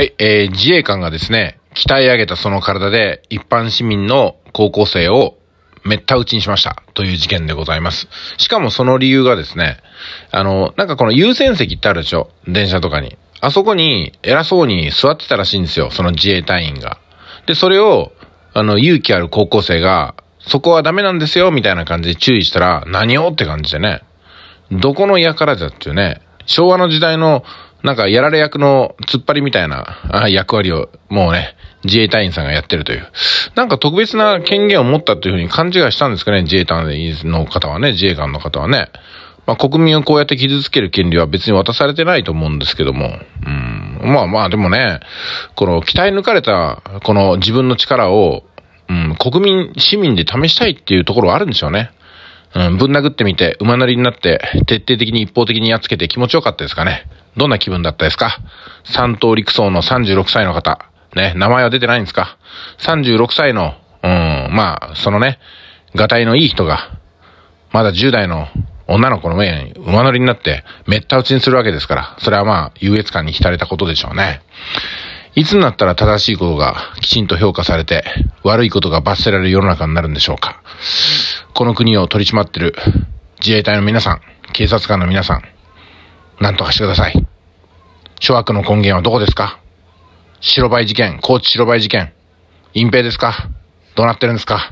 はい、えー、自衛官がですね、鍛え上げたその体で一般市民の高校生をめった打ちにしましたという事件でございます。しかもその理由がですね、あの、なんかこの優先席ってあるでしょ電車とかに。あそこに偉そうに座ってたらしいんですよ、その自衛隊員が。で、それを、あの、勇気ある高校生が、そこはダメなんですよ、みたいな感じで注意したら、何をって感じでね。どこのやからじゃっていうね。昭和の時代の、なんか、やられ役の突っ張りみたいな役割を、もうね、自衛隊員さんがやってるという。なんか特別な権限を持ったというふうに勘違いしたんですかね、自衛隊の方はね、自衛官の方はね。まあ、国民をこうやって傷つける権利は別に渡されてないと思うんですけども。うん。まあまあ、でもね、この、鍛え抜かれた、この自分の力を、うん、国民、市民で試したいっていうところはあるんでしょうね。うん、ぶん殴ってみて、馬乗りになって、徹底的に一方的にやっつけて気持ちよかったですかね。どんな気分だったですか三刀陸曹の36歳の方。ね、名前は出てないんですか ?36 歳の、うん、まあ、そのね、がたいのいい人が、まだ10代の女の子の上に馬乗りになって、めった打ちにするわけですから、それはまあ、優越感に浸れたことでしょうね。いつになったら正しいことがきちんと評価されて、悪いことが罰せられる世の中になるんでしょうか。この国を取り締まってる自衛隊の皆さん、警察官の皆さん、何とかしてください。諸悪の根源はどこですか白バイ事件、高知白バイ事件、隠蔽ですかどうなってるんですか